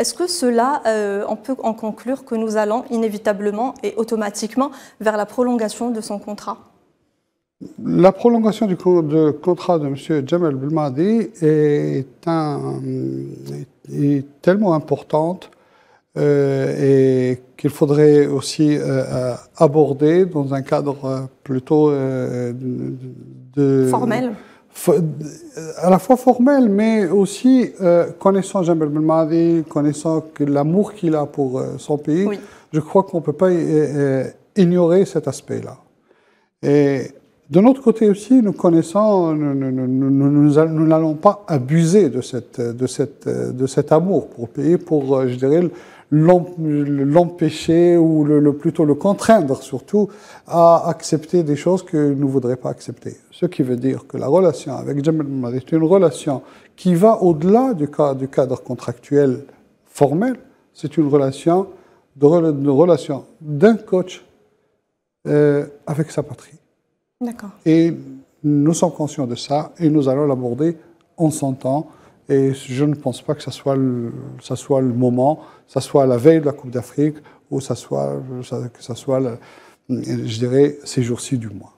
Est-ce que cela, euh, on peut en conclure que nous allons inévitablement et automatiquement vers la prolongation de son contrat La prolongation du contrat de M. Jamal Belmadi est, tellement importante euh, et qu'il faudrait aussi euh, aborder dans un cadre plutôt de, formel euh, à la fois formel, mais aussi euh, connaissant Jamel Belmadi, connaissant l'amour qu'il a pour euh, son pays, je crois qu'on ne peut pas ignorer cet aspect-là. Et de notre côté aussi, nous connaissons, nous, n'allons pas abuser de, cette, de, cette, de cet amour pour payer, pour, euh, je dirais, l'empêcher ou le, plutôt le contraindre surtout à accepter des choses qu'il ne voudrait pas accepter. Ce qui veut dire que la relation avec Jamal Mahdi est une relation qui va au-delà du, cadre contractuel formel, c'est une relation relation d'un coach euh, avec sa patrie. Et nous sommes conscients de ça et nous allons l'aborder en son temps. Et je ne pense pas que ce soit le, ça soit le moment, que ce soit la veille de la Coupe d'Afrique ou que ce soit, que ça soit je dirais, ces jours-ci du mois.